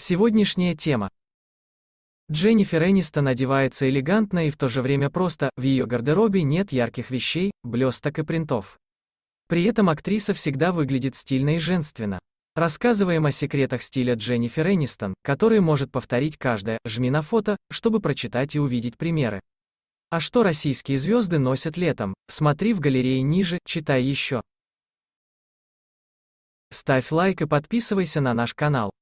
Сегодняшняя тема. Дженнифер Энистон одевается элегантно и в то же время просто, в ее гардеробе нет ярких вещей, блесток и принтов. При этом актриса всегда выглядит стильно и женственно. Рассказываем о секретах стиля Дженнифер Энистон, которые может повторить каждая, жми на фото, чтобы прочитать и увидеть примеры. А что российские звезды носят летом, смотри в галерее ниже, читай еще. Ставь лайк и подписывайся на наш канал.